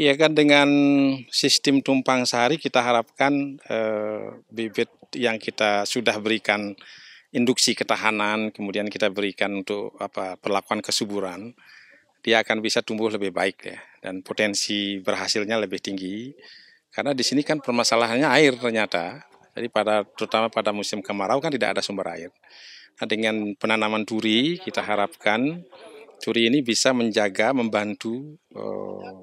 Iya kan dengan sistem tumpang sari kita harapkan eh, bibit yang kita sudah berikan induksi ketahanan, kemudian kita berikan untuk apa perlakuan kesuburan, dia akan bisa tumbuh lebih baik ya dan potensi berhasilnya lebih tinggi. Karena di sini kan permasalahannya air ternyata. Jadi pada terutama pada musim kemarau kan tidak ada sumber air. Nah, dengan penanaman duri kita harapkan duri ini bisa menjaga membantu eh,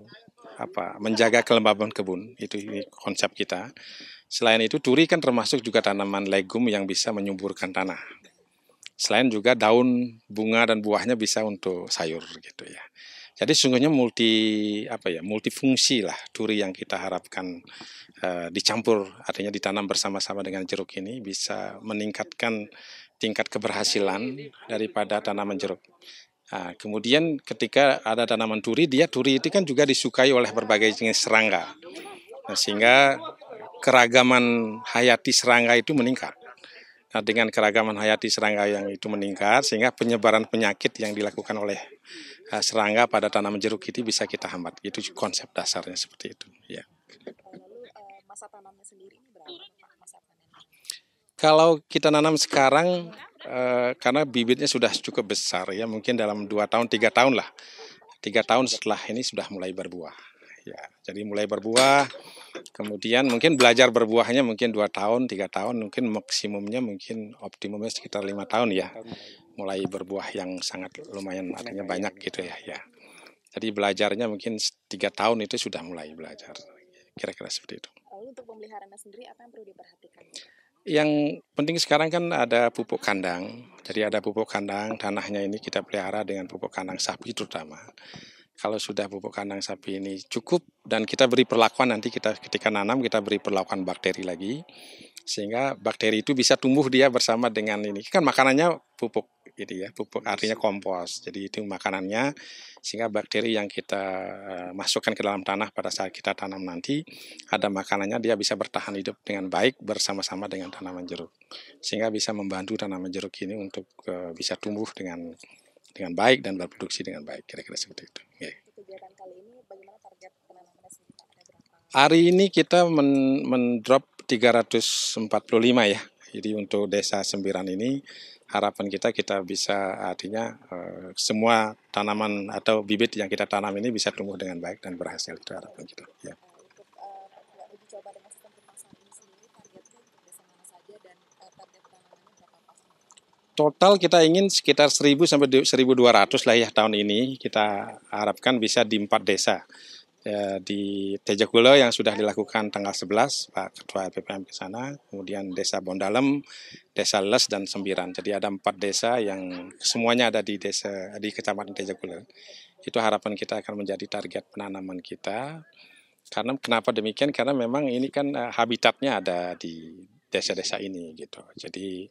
apa menjaga kelembaban kebun itu konsep kita. Selain itu duri kan termasuk juga tanaman legum yang bisa menyuburkan tanah. Selain juga daun, bunga dan buahnya bisa untuk sayur gitu ya. Jadi sungguhnya multi apa ya multifungsi lah duri yang kita harapkan uh, dicampur artinya ditanam bersama-sama dengan jeruk ini bisa meningkatkan tingkat keberhasilan daripada tanaman jeruk. Nah, kemudian ketika ada tanaman duri, dia duri itu kan juga disukai oleh berbagai jenis serangga. Nah, sehingga keragaman hayati serangga itu meningkat. Nah, dengan keragaman hayati serangga yang itu meningkat, sehingga penyebaran penyakit yang dilakukan oleh eh, serangga pada tanaman jeruk itu bisa kita hambat. Itu konsep dasarnya seperti itu. Ya. Eh, Kalau kita nanam sekarang Eh, karena bibitnya sudah cukup besar ya mungkin dalam dua tahun tiga tahun lah tiga tahun setelah ini sudah mulai berbuah ya jadi mulai berbuah kemudian mungkin belajar berbuahnya mungkin dua tahun tiga tahun mungkin maksimumnya mungkin optimumnya sekitar lima tahun ya mulai berbuah yang sangat lumayan artinya banyak gitu ya ya jadi belajarnya mungkin tiga tahun itu sudah mulai belajar kira-kira seperti itu untuk pemeliharaan sendiri apa yang perlu diperhatikan yang penting sekarang kan ada pupuk kandang. Jadi ada pupuk kandang, tanahnya ini kita pelihara dengan pupuk kandang sapi terutama kalau sudah pupuk kandang sapi ini cukup dan kita beri perlakuan nanti kita ketika nanam kita beri perlakuan bakteri lagi sehingga bakteri itu bisa tumbuh dia bersama dengan ini kan makanannya pupuk ini gitu ya pupuk artinya kompos jadi itu makanannya sehingga bakteri yang kita eh, masukkan ke dalam tanah pada saat kita tanam nanti ada makanannya dia bisa bertahan hidup dengan baik bersama-sama dengan tanaman jeruk sehingga bisa membantu tanaman jeruk ini untuk eh, bisa tumbuh dengan dengan baik dan berproduksi dengan baik kira-kira seperti itu. Yeah. Iya. Hari ini kita men mendrop 345 ya. Jadi untuk desa Sembiran ini harapan kita kita bisa artinya uh, semua tanaman atau bibit yang kita tanam ini bisa tumbuh dengan baik dan berhasil itu harapan kita. Ya. total kita ingin sekitar 1000 sampai 1200 lah ya tahun ini kita harapkan bisa di empat desa ya, di Tejakulo yang sudah dilakukan tanggal 11 Pak Ketua LPPM ke sana kemudian Desa Bondalem Desa Les dan Sembiran jadi ada empat desa yang semuanya ada di desa di Kecamatan Tejakulo itu harapan kita akan menjadi target penanaman kita karena kenapa demikian karena memang ini kan eh, habitatnya ada di desa-desa ini gitu. Jadi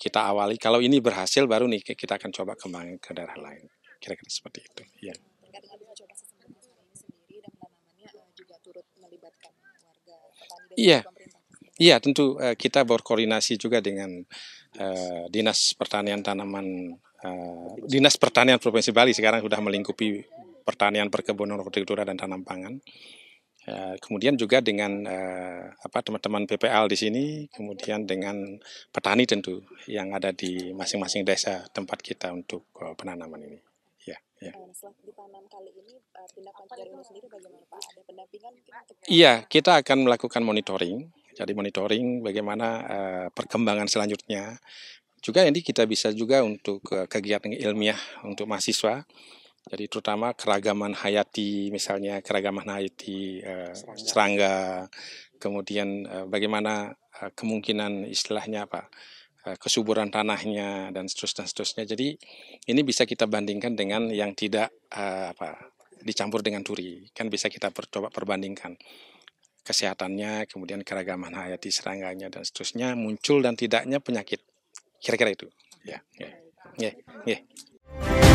kita awali kalau ini berhasil baru nih kita akan coba kembangin ke daerah lain. Kira-kira seperti itu. Ya. Iya. Eh, iya. iya, tentu eh, kita berkoordinasi juga dengan uh, Dinas Pertanian Tanaman uh, Dinas Pertanian Provinsi Bali sekarang sudah melingkupi pertanian perkebunan hortikultura dan tanam pangan. Ya, kemudian juga dengan eh, apa teman-teman PPL di sini, kemudian dengan petani tentu yang ada di masing-masing desa tempat kita untuk eh, penanaman ini. Ya, ya. Nah, eh, iya, kita akan melakukan monitoring. Jadi monitoring bagaimana eh, perkembangan selanjutnya. Juga ini kita bisa juga untuk eh, kegiatan ilmiah untuk mahasiswa jadi terutama keragaman hayati, misalnya keragaman hayati uh, serangga. kemudian uh, bagaimana uh, kemungkinan istilahnya apa uh, kesuburan tanahnya dan seterusnya, seterusnya. Jadi ini bisa kita bandingkan dengan yang tidak uh, apa dicampur dengan turi, kan bisa kita coba perbandingkan kesehatannya, kemudian keragaman hayati serangganya dan seterusnya, muncul dan tidaknya penyakit. Kira-kira itu. Ya, ya, ya, ya.